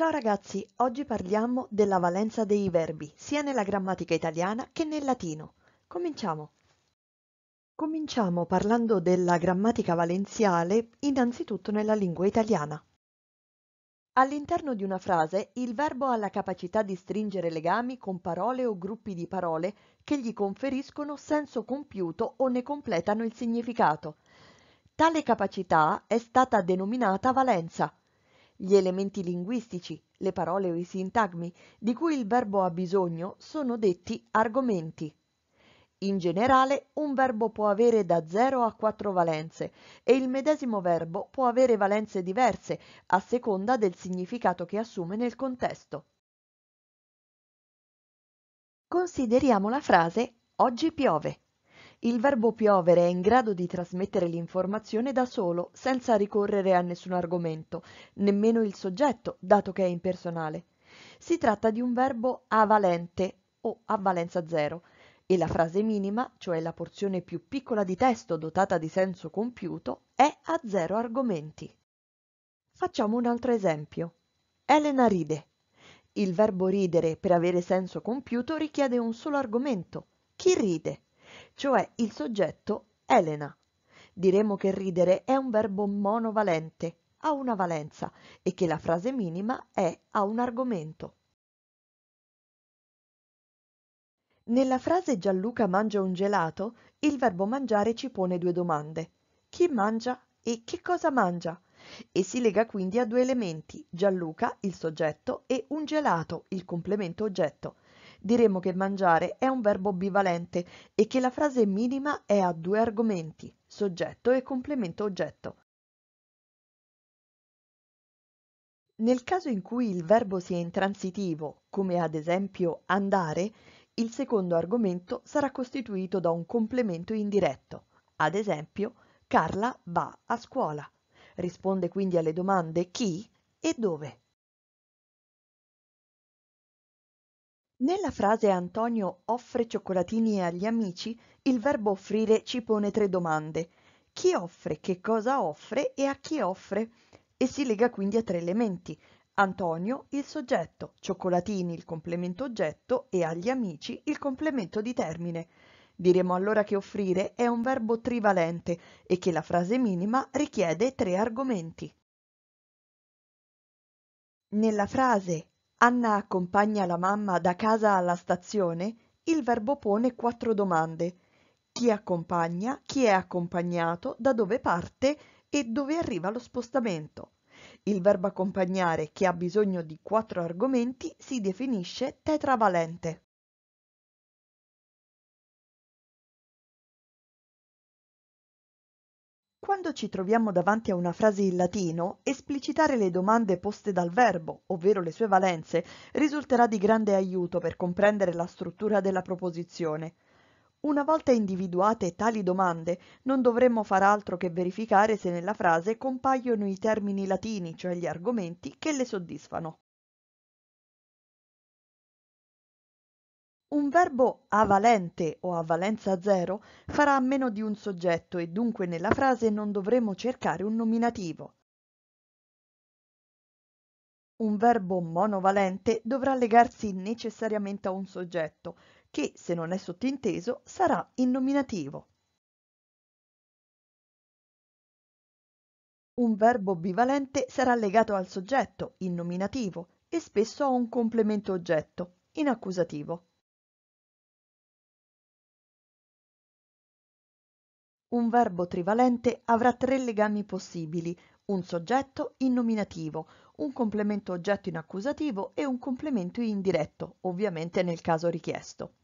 Ciao ragazzi, oggi parliamo della valenza dei verbi, sia nella grammatica italiana che nel latino. Cominciamo. Cominciamo parlando della grammatica valenziale innanzitutto nella lingua italiana. All'interno di una frase il verbo ha la capacità di stringere legami con parole o gruppi di parole che gli conferiscono senso compiuto o ne completano il significato. Tale capacità è stata denominata valenza gli elementi linguistici, le parole o i sintagmi di cui il verbo ha bisogno sono detti argomenti. In generale, un verbo può avere da 0 a 4 valenze e il medesimo verbo può avere valenze diverse a seconda del significato che assume nel contesto. Consideriamo la frase Oggi piove. Il verbo piovere è in grado di trasmettere l'informazione da solo, senza ricorrere a nessun argomento, nemmeno il soggetto, dato che è impersonale. Si tratta di un verbo avalente o a valenza zero e la frase minima, cioè la porzione più piccola di testo dotata di senso compiuto, è a zero argomenti. Facciamo un altro esempio. Elena ride. Il verbo ridere per avere senso compiuto richiede un solo argomento. Chi ride? cioè il soggetto Elena. Diremo che ridere è un verbo monovalente, ha una valenza e che la frase minima è a un argomento. Nella frase Gianluca mangia un gelato, il verbo mangiare ci pone due domande. Chi mangia e che cosa mangia? E si lega quindi a due elementi, Gianluca, il soggetto, e un gelato, il complemento oggetto diremo che mangiare è un verbo bivalente e che la frase minima è a due argomenti, soggetto e complemento oggetto. Nel caso in cui il verbo sia intransitivo, come ad esempio andare, il secondo argomento sarà costituito da un complemento indiretto. Ad esempio, Carla va a scuola. Risponde quindi alle domande chi e dove. Nella frase Antonio offre cioccolatini agli amici, il verbo offrire ci pone tre domande. Chi offre, che cosa offre e a chi offre? E si lega quindi a tre elementi. Antonio, il soggetto, cioccolatini, il complemento oggetto e agli amici, il complemento di termine. Diremo allora che offrire è un verbo trivalente e che la frase minima richiede tre argomenti. Nella frase Anna accompagna la mamma da casa alla stazione, il verbo pone quattro domande. Chi accompagna, chi è accompagnato, da dove parte e dove arriva lo spostamento. Il verbo accompagnare che ha bisogno di quattro argomenti si definisce tetravalente. Quando ci troviamo davanti a una frase in latino, esplicitare le domande poste dal verbo, ovvero le sue valenze, risulterà di grande aiuto per comprendere la struttura della proposizione. Una volta individuate tali domande, non dovremmo far altro che verificare se nella frase compaiono i termini latini, cioè gli argomenti, che le soddisfano. Un verbo "avalente" o a valenza zero farà a meno di un soggetto e dunque nella frase non dovremo cercare un nominativo. Un verbo monovalente dovrà legarsi necessariamente a un soggetto che, se non è sottinteso, sarà in nominativo. Un verbo bivalente sarà legato al soggetto, in nominativo, e spesso a un complemento oggetto, in accusativo. Un verbo trivalente avrà tre legami possibili, un soggetto in nominativo, un complemento oggetto in accusativo e un complemento indiretto, ovviamente nel caso richiesto.